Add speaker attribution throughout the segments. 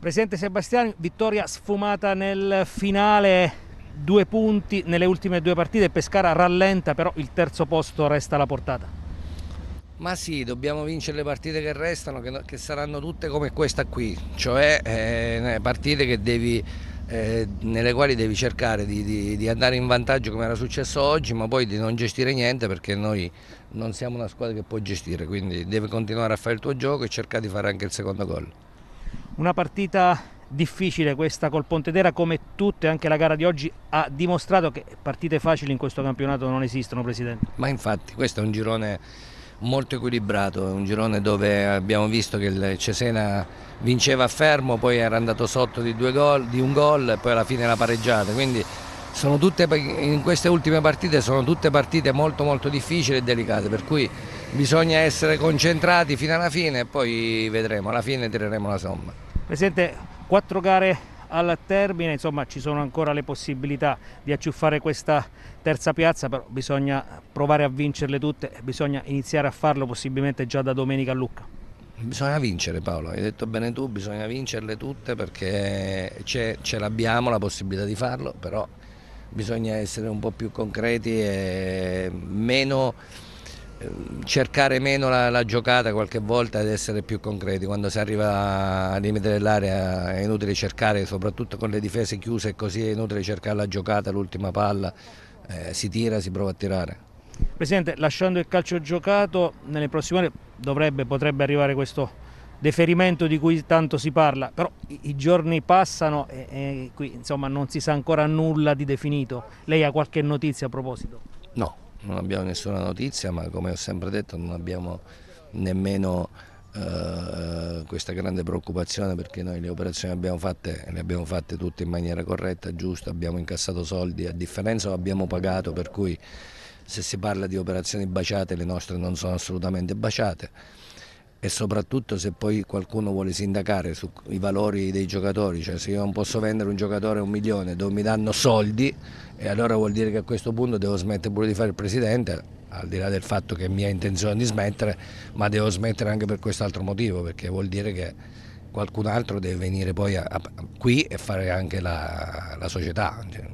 Speaker 1: Presidente Sebastiani, vittoria sfumata nel finale, due punti nelle ultime due partite, Pescara rallenta però il terzo posto resta alla portata.
Speaker 2: Ma sì, dobbiamo vincere le partite che restano, che, che saranno tutte come questa qui, cioè eh, partite devi, eh, nelle quali devi cercare di, di, di, andare in vantaggio come era successo oggi, ma poi di non gestire niente perché noi non siamo una squadra che può gestire, quindi devi continuare a fare il tuo gioco e cercare di fare anche il secondo gol.
Speaker 1: Una partita difficile questa col Pontedera come tutte, anche la gara di oggi ha dimostrato che partite facili in questo campionato non esistono Presidente.
Speaker 2: Ma infatti questo è un girone molto equilibrato, un girone dove abbiamo visto che il Cesena vinceva a fermo, poi era andato sotto di, gol, di un gol e poi alla fine la pareggiata, quindi tutte, in queste ultime partite sono tutte partite molto molto difficili e delicate, per cui bisogna essere concentrati fino alla fine e poi vedremo, alla fine tireremo la somma. Presidente,
Speaker 1: quattro gare al termine, insomma ci sono ancora le possibilità di acciuffare questa terza piazza, però bisogna provare a vincerle tutte, bisogna iniziare a farlo possibilmente già da domenica a Lucca.
Speaker 2: Bisogna vincere Paolo, hai detto bene tu, bisogna vincerle tutte perché ce l'abbiamo la possibilità di farlo, però bisogna essere un po' più concreti e meno cercare meno la, la, giocata qualche volta ed essere più concreti. Quando si arriva al limite dell'area è inutile cercare, soprattutto con le difese chiuse, così è inutile cercare la giocata, l'ultima palla, eh, si tira, si prova a tirare.
Speaker 1: Presidente, lasciando il calcio giocato, nelle prossime ore dovrebbe, potrebbe arrivare questo deferimento di cui tanto si parla, però i giorni passano e, e qui insomma, non si sa ancora nulla di definito. Lei ha qualche notizia a proposito?
Speaker 2: No, non abbiamo nessuna notizia, ma come ho sempre detto non abbiamo nemmeno eh, questa grande preoccupazione perché noi le operazioni abbiamo fatte, le abbiamo fatte tutte in maniera corretta, giusta, abbiamo incassato soldi, a differenza abbiamo pagato, per cui se si parla di operazioni baciate le nostre non sono assolutamente baciate e soprattutto se poi qualcuno vuole sindacare sui valori dei giocatori, cioè se io non posso vendere un giocatore a un milione dove mi danno soldi e allora vuol dire che a questo punto devo smettere pure di fare il presidente, al di là del fatto che è mia intenzione di smettere, ma devo smettere anche per quest'altro motivo, perché vuol dire che qualcun altro deve venire poi a, a, qui e fare anche la, la società, cioè,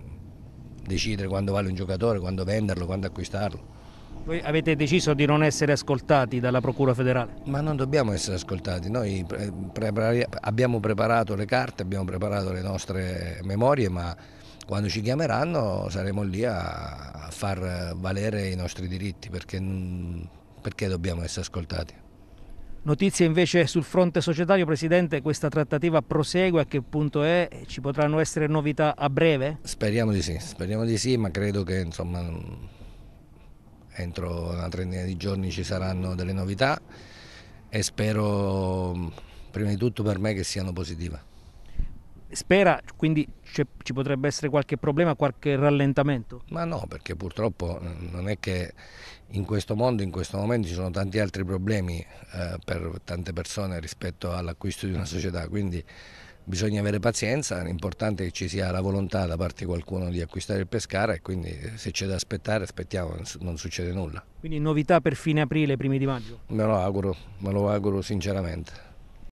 Speaker 2: decidere quando vale un giocatore, quando venderlo, quando acquistarlo.
Speaker 1: Voi avete deciso di non essere ascoltati
Speaker 2: dalla Procura federale? Ma non dobbiamo essere ascoltati, noi eh, pre abbiamo preparato le carte, abbiamo preparato le nostre memorie, ma quando ci chiameranno saremo lì a far valere i nostri diritti, perché, perché dobbiamo essere ascoltati.
Speaker 1: Notizie invece sul fronte societario, Presidente, questa trattativa prosegue, a che punto è? Ci potranno essere novità a breve?
Speaker 2: Speriamo di sì, speriamo di sì, ma credo che insomma, entro una trentina di giorni ci saranno delle novità e spero prima di tutto per me che siano positive. Spera, quindi ci potrebbe essere qualche problema, qualche rallentamento? Ma no, perché purtroppo eh, non è che in questo mondo, in questo momento ci sono tanti altri problemi eh, per tante persone rispetto all'acquisto di una società, quindi bisogna avere pazienza, l'importante è che ci sia la volontà da parte di qualcuno di acquistare il Pescara e quindi eh, se c'è da aspettare aspettiamo, non succede nulla.
Speaker 1: Quindi novità per fine aprile, primi di maggio?
Speaker 2: Me lo auguro, me lo auguro sinceramente.